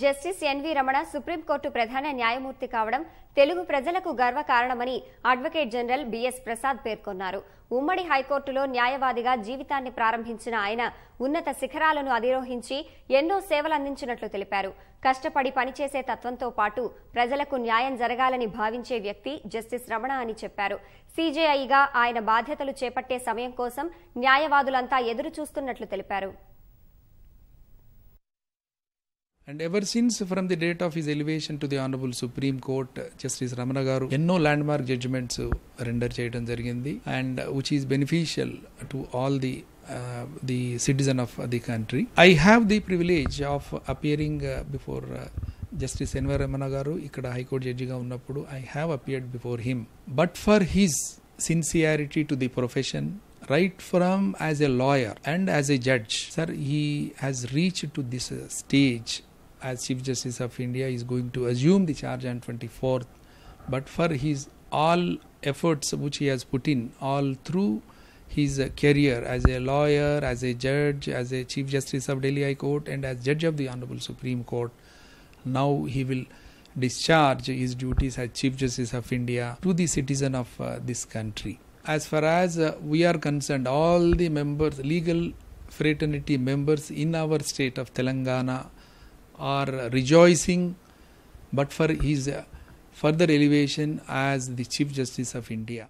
Justice N V Ramana supreme court ప్రధాన న్యాయమూర్తి కావడం తెలుగు ప్రజలకు గర్వకారణమని అడ్వకేట్ జనరల్ బిఎస్ ప్రసాద్ పేర్కొన్నారు ఉమ్మడి హైకోర్టులో న్యాయవాదిగా జీవితాన్ని ప్రారంభించిన ఆయన ఉన్నత శిఖరాలను అధిరోహించి ఎన్నో సేవలందించినట్లు తెలిపారు కష్టపడి పనిచేసే తత్వంతో పాటు ప్రజలకు న్యాయం జరగాలని భావించే వ్యక్తి జస్టిస్ రమణ అని చెప్పారు సీజేఐగా ఆయన బాధ్యతలు చేపట్టే సమయం కోసం న్యాయవాదులంతా ఎదురు చూస్తున్నట్లు తెలిపారు and ever since from the date of his elevation to the honourable Supreme Court justice Ramana garu ఎన్నో ల్యాండ్ మార్క్ జడ్జిమెంట్స్ రెండర్ చేయడం జరిగింది and which is beneficial to all the the citizen of the country I have the privilege of appearing before justice N V Ramana garu ఇక్కడ high court జడ్జిగా ఉన్నప్పుడు I have appeared before him but for his sincerity to the profession right from as a lawyer and as a judge sir he has reach to this stage as Chief Justice of India is going to assume the charge on 24th, but for his all efforts which he has put in all through his career as a lawyer, as a judge, as a Chief Justice of Delhi High Court, and as Judge of the Honorable Supreme Court, now he will discharge his duties as Chief Justice of India to the citizen of uh, this country. As far as uh, we are concerned, all the members, legal fraternity members in our state of Telangana or rejoicing but for his further elevation as the Chief Justice of India.